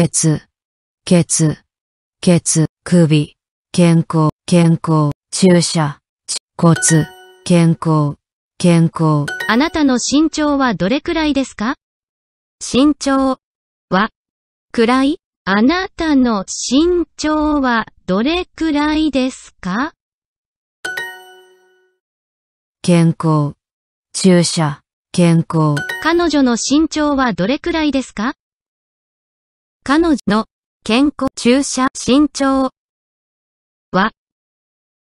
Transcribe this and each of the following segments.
ケツ、ケツ、ケツ、首、健康、健康、注射、骨、健康、健康。あなたの身長はどれくらいですか身長は、くらいあなたの身長はどれくらいですか健康、注射、健康。彼女の身長はどれくらいですか彼女の健康注射身長は、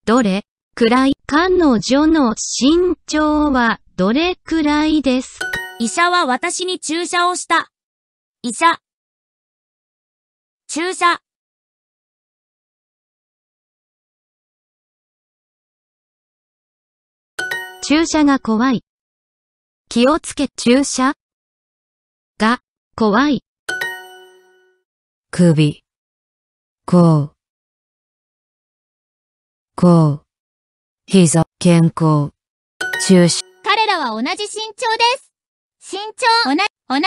どれくらい彼女の身長はどれくらいです医者は私に注射をした。医者。注射。注射が怖い。気をつけ注射が怖い。首こうこう膝健康中止彼らは同じ身長です身長同じ同じ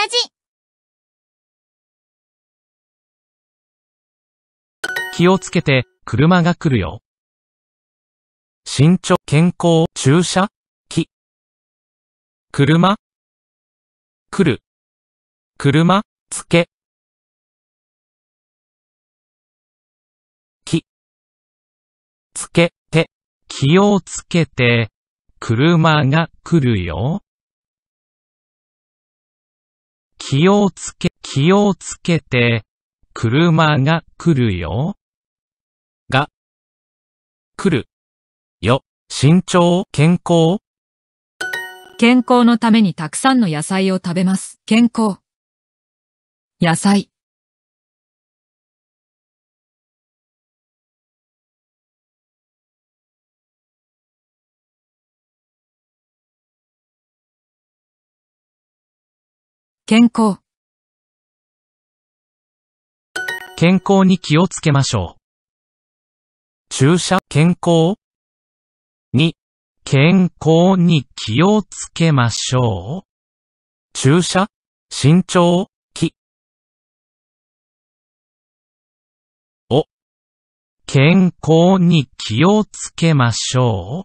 気をつけて車が来るよ身長健康駐車木車来る車つけつけて、気をつけて、車が来るよ。気をつけ、気をつけて、車が来るよ。が、来る、よ、身長、健康。健康のためにたくさんの野菜を食べます。健康。野菜。健康。健康に気をつけましょう。注射、健康に、健康に気をつけましょう。注射、慎重、気。お、健康に気をつけましょう。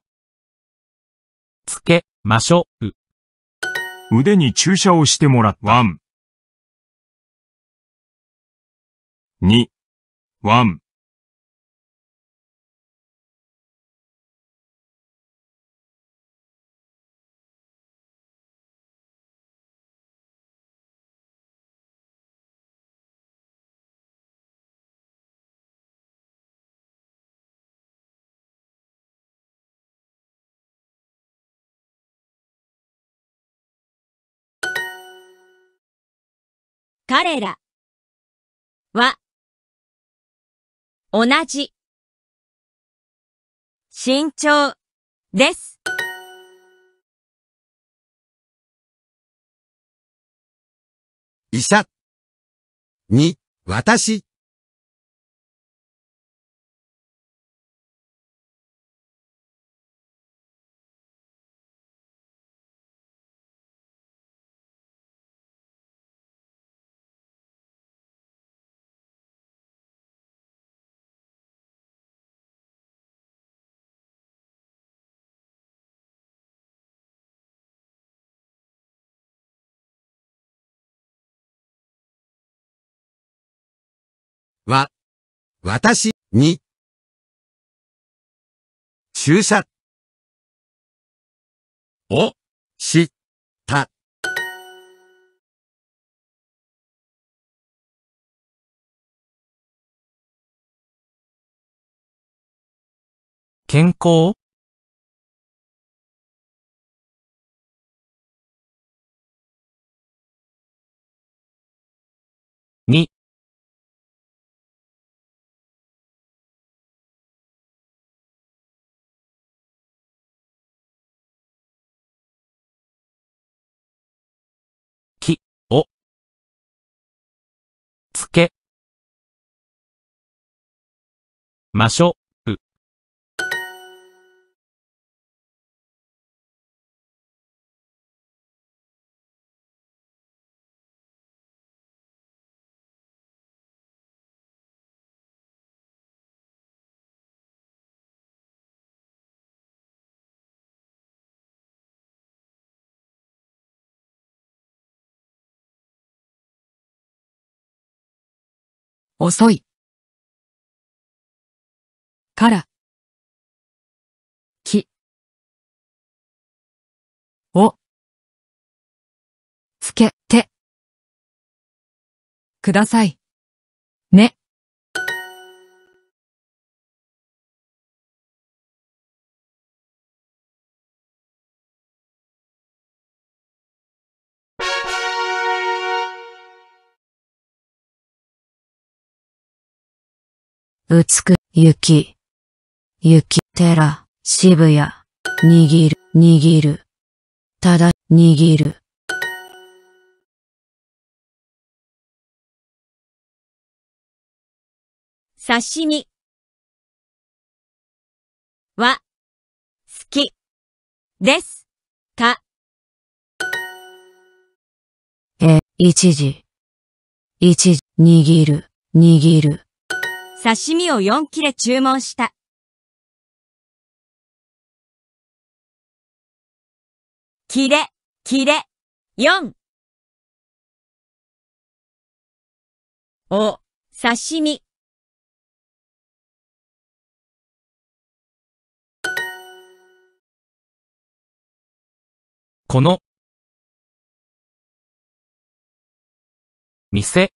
つけ、ましょう。腕に注射をしてもらった。ワン。二。ワン。彼らは同じ身長です。医者に私は、私に、注射をした。健康まし遅い。から、き、を、つけて、ください。ね。美、雪。雪、寺、渋谷、握る、握る。ただ、握る。刺身は、好き、ですかえ、一時、一時、握る、握る。刺身を4切れ注文した。キレ、キレ。4。お、刺身。この、店。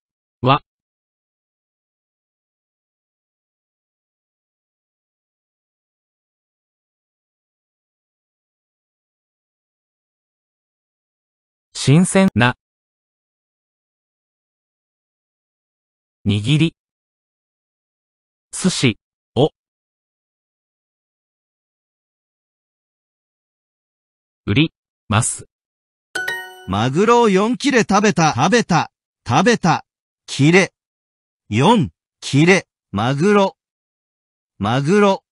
新鮮な。握り。寿司を。売ります。マグロを4切れ食べた、食べた、食べた、切れ。4切れ、マグロ。マグロ。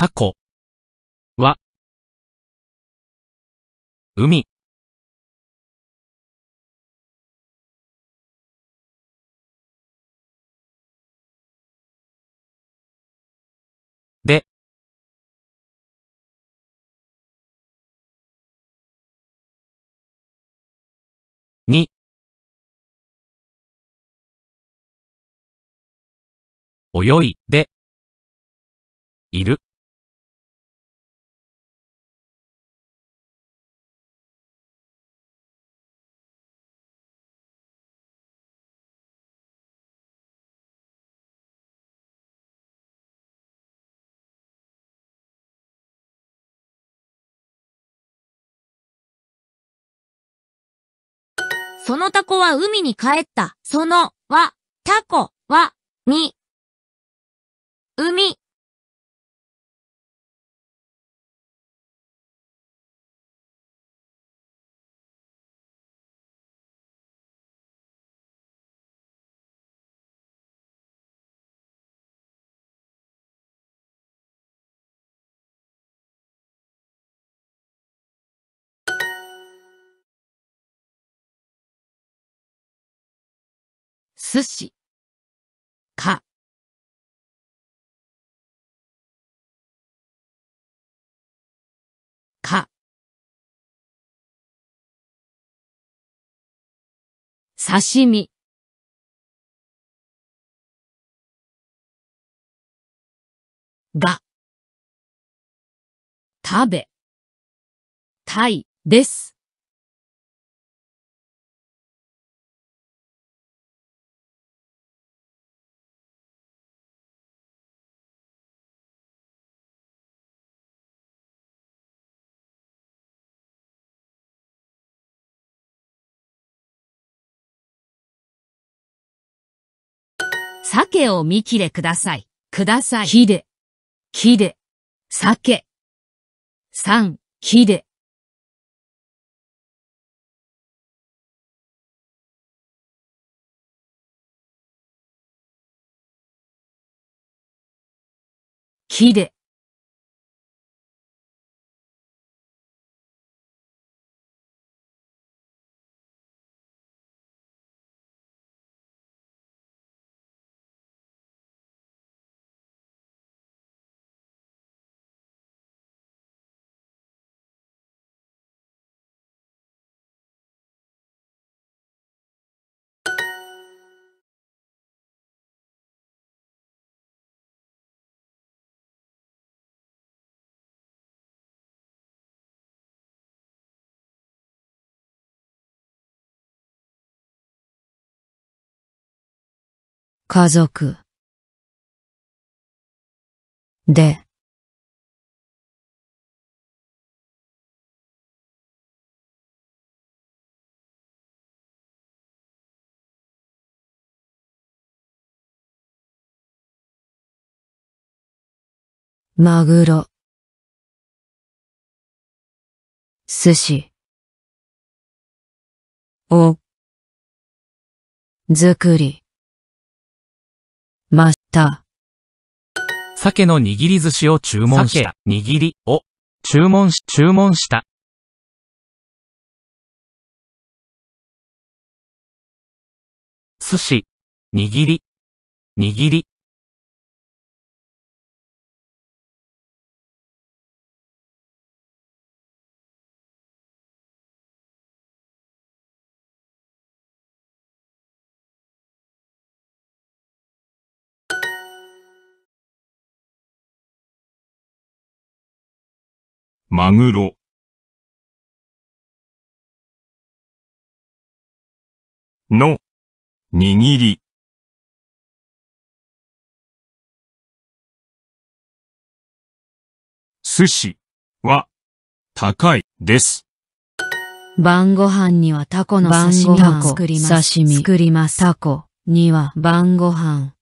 タコは海でに泳いでいる。そのタコは海に帰った。その、は、タコ、は、に、寿司、か。か。刺身。が。食べ。たいです。鮭を見切れください。ください。切で、切れ。鮭。三、切で。切で。家族でマグロ寿司お作りました。鮭の握り寿司を注文した。握りを注文し、注文した。寿司、握り、握り。マグロの握り寿司は高いです。晩ご飯にはタコの刺身を作ります。タコには晩ご飯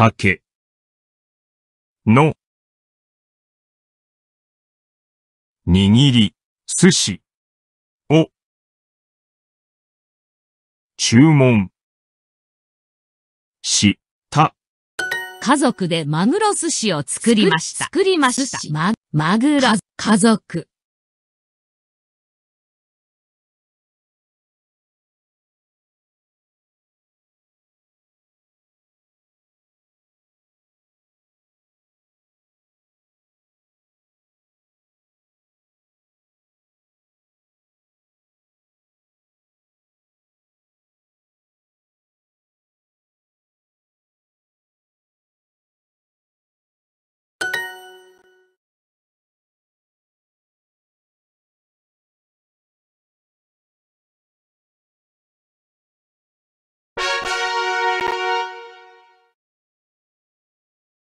酒の握り、寿司を注文した。家族でマグロ寿司を作りました。作りました。ま、マグロ、家族。